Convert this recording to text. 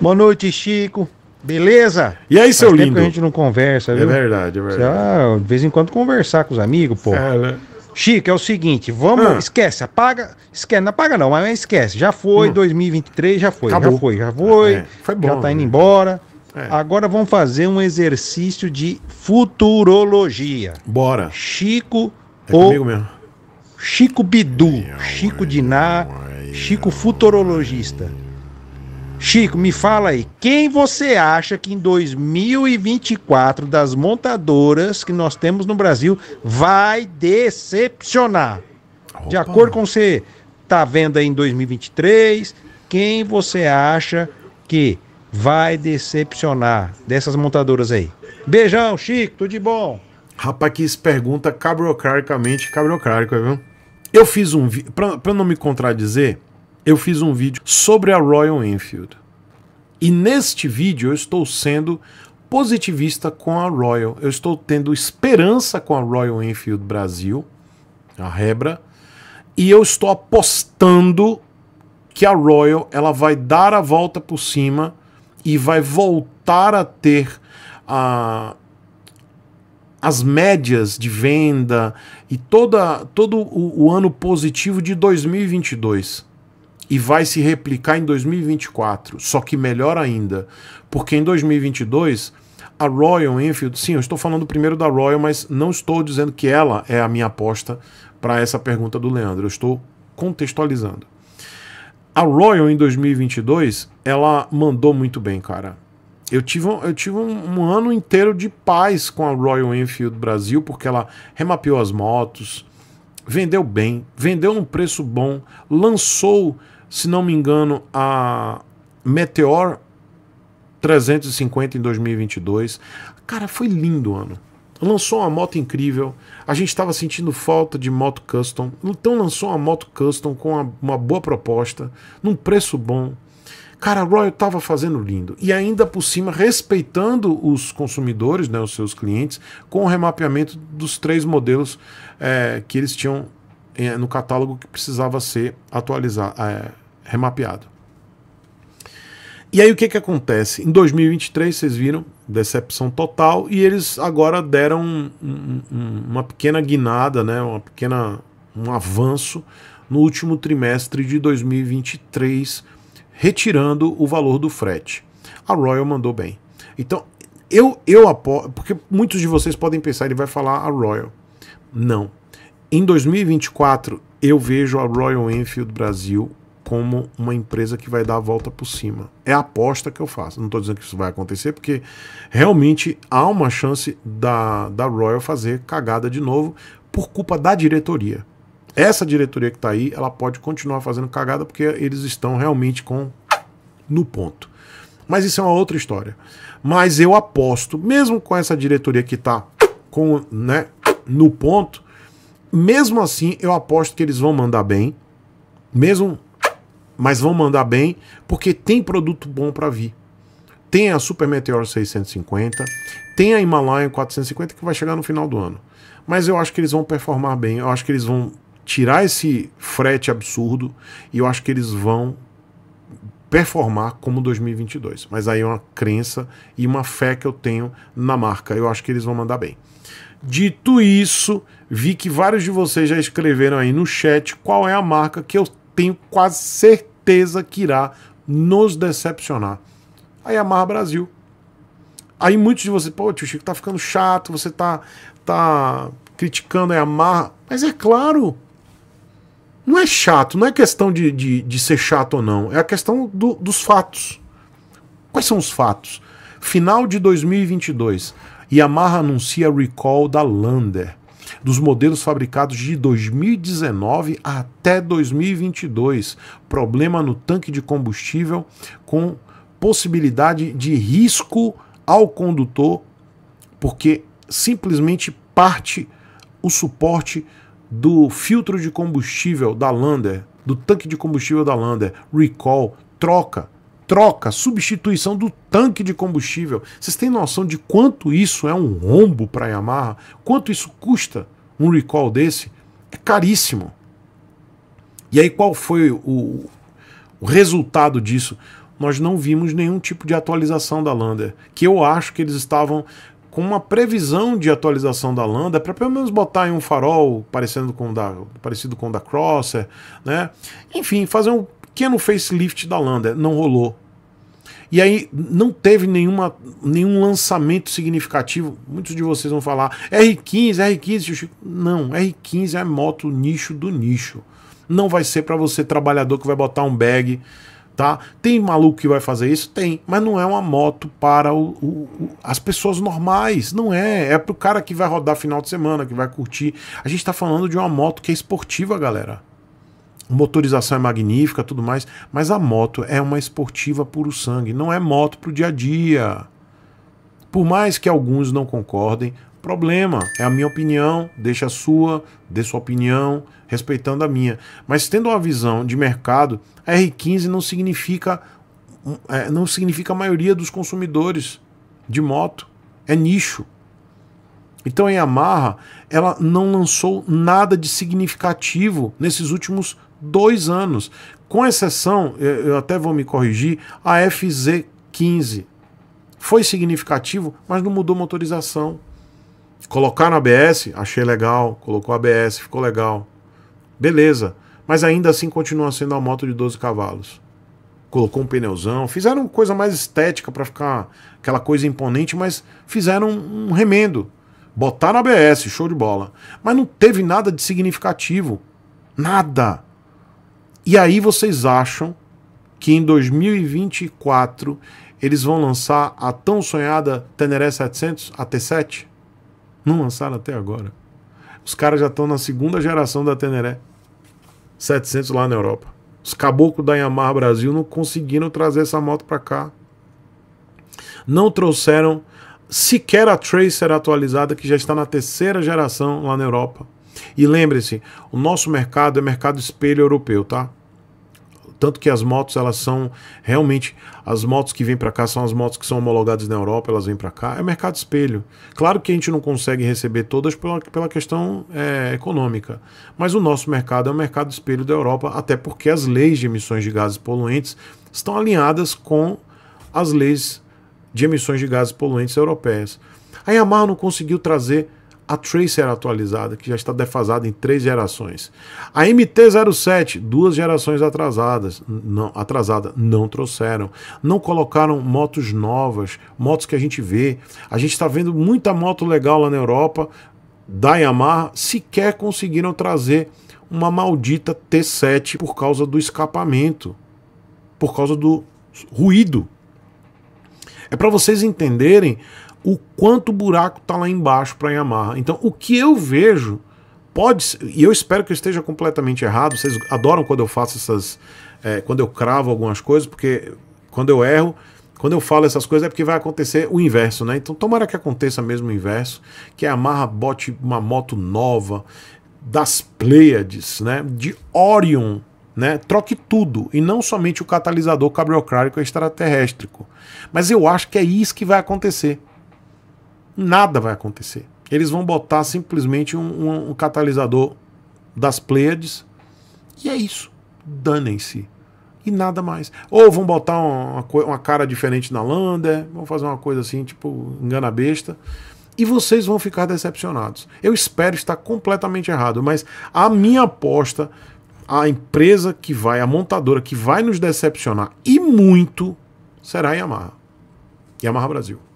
Boa noite, Chico. Beleza? E aí, seu Faz lindo? a gente não conversa, é viu? É verdade, é verdade. Ah, de vez em quando conversar com os amigos, pô. É, né? Chico, é o seguinte, vamos. Ah. Esquece, apaga. Esquece, não apaga não, mas esquece. Já foi, hum. 2023 já foi, Acabou. já foi, já foi. É, foi bom, já tá né? indo né? embora. É. Agora vamos fazer um exercício de futurologia. Bora. Chico é ou mesmo. Chico Bidu, Chico Diná, Chico futurologista. Chico, me fala aí, quem você acha que em 2024 das montadoras que nós temos no Brasil vai decepcionar? Opa. De acordo com você tá vendo aí em 2023, quem você acha que vai decepcionar dessas montadoras aí? Beijão, Chico, tudo de bom. Rapaz, que pergunta cabrocraricamente cabrocrárica, viu? Eu fiz um vídeo. Pra, pra não me contradizer, eu fiz um vídeo sobre a Royal Enfield. E neste vídeo eu estou sendo positivista com a Royal. Eu estou tendo esperança com a Royal Enfield Brasil, a Rebra, e eu estou apostando que a Royal ela vai dar a volta por cima e vai voltar a ter a as médias de venda e toda, todo o, o ano positivo de 2022 e vai se replicar em 2024. Só que melhor ainda, porque em 2022 a Royal Enfield, sim, eu estou falando primeiro da Royal, mas não estou dizendo que ela é a minha aposta para essa pergunta do Leandro. Eu estou contextualizando. A Royal em 2022, ela mandou muito bem, cara. Eu tive, um, eu tive um, um, ano inteiro de paz com a Royal Enfield Brasil, porque ela remapeou as motos, vendeu bem, vendeu num preço bom, lançou se não me engano, a Meteor 350 em 2022. Cara, foi lindo o ano. Lançou uma moto incrível. A gente estava sentindo falta de moto custom. Então lançou uma moto custom com uma, uma boa proposta, num preço bom. Cara, a Royal estava fazendo lindo. E ainda por cima, respeitando os consumidores, né, os seus clientes, com o remapeamento dos três modelos é, que eles tinham é, no catálogo que precisava ser atualizado, é, remapeado. E aí o que, que acontece? Em 2023, vocês viram, decepção total, e eles agora deram um, um, uma pequena guinada, né, uma pequena, um avanço no último trimestre de 2023, retirando o valor do frete. A Royal mandou bem. Então, eu, eu aposto, porque muitos de vocês podem pensar, ele vai falar a Royal. Não. Em 2024, eu vejo a Royal Enfield Brasil como uma empresa que vai dar a volta por cima. É a aposta que eu faço. Não estou dizendo que isso vai acontecer, porque realmente há uma chance da, da Royal fazer cagada de novo por culpa da diretoria. Essa diretoria que está aí, ela pode continuar fazendo cagada porque eles estão realmente com no ponto. Mas isso é uma outra história. Mas eu aposto, mesmo com essa diretoria que está com, né, no ponto, mesmo assim, eu aposto que eles vão mandar bem. Mesmo. Mas vão mandar bem, porque tem produto bom para vir. Tem a Super Meteor 650, tem a Himalaia 450 que vai chegar no final do ano. Mas eu acho que eles vão performar bem, eu acho que eles vão tirar esse frete absurdo e eu acho que eles vão performar como 2022. Mas aí é uma crença e uma fé que eu tenho na marca. Eu acho que eles vão mandar bem. Dito isso, vi que vários de vocês já escreveram aí no chat qual é a marca que eu tenho quase certeza que irá nos decepcionar. Aí é a Mar Brasil. Aí muitos de vocês, pô, tio Chico, tá ficando chato, você tá, tá criticando a Mar. Mas é claro, não é chato, não é questão de, de, de ser chato ou não, é a questão do, dos fatos. Quais são os fatos? Final de 2022, Yamaha anuncia recall da Lander dos modelos fabricados de 2019 até 2022. Problema no tanque de combustível com possibilidade de risco ao condutor, porque simplesmente parte o suporte do filtro de combustível da Lander, do tanque de combustível da Lander, recall, troca, troca, substituição do tanque de combustível. Vocês têm noção de quanto isso é um rombo para a Yamaha? Quanto isso custa um recall desse? É caríssimo. E aí qual foi o, o resultado disso? Nós não vimos nenhum tipo de atualização da Lander, que eu acho que eles estavam com uma previsão de atualização da Lambda para pelo menos botar em um farol parecendo com da, parecido com o da Crosser, né? Enfim, fazer um pequeno facelift da Lambda. Não rolou. E aí não teve nenhuma, nenhum lançamento significativo. Muitos de vocês vão falar R15, R15, Não, R15 é moto nicho do nicho. Não vai ser para você trabalhador que vai botar um bag tá? Tem maluco que vai fazer isso? Tem, mas não é uma moto para o, o, o, as pessoas normais, não é. É para o cara que vai rodar final de semana, que vai curtir. A gente está falando de uma moto que é esportiva, galera. Motorização é magnífica, tudo mais, mas a moto é uma esportiva puro sangue, não é moto para o dia a dia. Por mais que alguns não concordem, problema. É a minha opinião, deixa a sua, dê sua opinião, respeitando a minha. Mas tendo uma visão de mercado, a R15 não significa hum, é, não significa a maioria dos consumidores de moto. É nicho. Então a Yamaha ela não lançou nada de significativo nesses últimos dois anos, com exceção, eu até vou me corrigir, a FZ15 foi significativo, mas não mudou motorização. Colocar no ABS, achei legal, colocou ABS, ficou legal. Beleza, mas ainda assim continua sendo uma moto de 12 cavalos. Colocou um pneuzão, fizeram coisa mais estética para ficar aquela coisa imponente, mas fizeram um remendo. Botaram ABS, show de bola. Mas não teve nada de significativo. Nada. E aí vocês acham que em 2024 eles vão lançar a tão sonhada Teneré 700, a T7? Não lançaram até agora. Os caras já estão na segunda geração da Teneré. 700 lá na Europa. Os caboclos da Yamaha Brasil não conseguiram trazer essa moto para cá. Não trouxeram sequer a Tracer atualizada, que já está na terceira geração lá na Europa. E lembre-se, o nosso mercado é mercado espelho europeu, tá? Tanto que as motos, elas são realmente. As motos que vêm para cá são as motos que são homologadas na Europa, elas vêm para cá. É mercado espelho. Claro que a gente não consegue receber todas pela, pela questão é, econômica. Mas o nosso mercado é o mercado espelho da Europa, até porque as leis de emissões de gases poluentes estão alinhadas com as leis de emissões de gases poluentes europeias. A Yamaha não conseguiu trazer a Tracer atualizada, que já está defasada em três gerações. A MT-07, duas gerações atrasadas, não, atrasada, não trouxeram. Não colocaram motos novas, motos que a gente vê. A gente está vendo muita moto legal lá na Europa, da Yamaha, sequer conseguiram trazer uma maldita T7 por causa do escapamento, por causa do ruído. É para vocês entenderem o quanto buraco está lá embaixo para a Yamaha. Então, o que eu vejo pode ser, e eu espero que eu esteja completamente errado. Vocês adoram quando eu faço essas, é, quando eu cravo algumas coisas, porque quando eu erro, quando eu falo essas coisas é porque vai acontecer o inverso, né? Então, tomara que aconteça mesmo o inverso, que a Yamaha bote uma moto nova das Pleiades, né? De Orion né? Troque tudo e não somente o catalisador cabriocrárico extraterrestre. Mas eu acho que é isso que vai acontecer nada vai acontecer. Eles vão botar simplesmente um, um, um catalisador das Pleiades e é isso. Danem-se. E nada mais. Ou vão botar uma, uma cara diferente na Lander, vão fazer uma coisa assim, tipo, engana besta e vocês vão ficar decepcionados. Eu espero estar completamente errado, mas a minha aposta, a empresa que vai, a montadora que vai nos decepcionar e muito, será a Yamaha. Yamaha Brasil.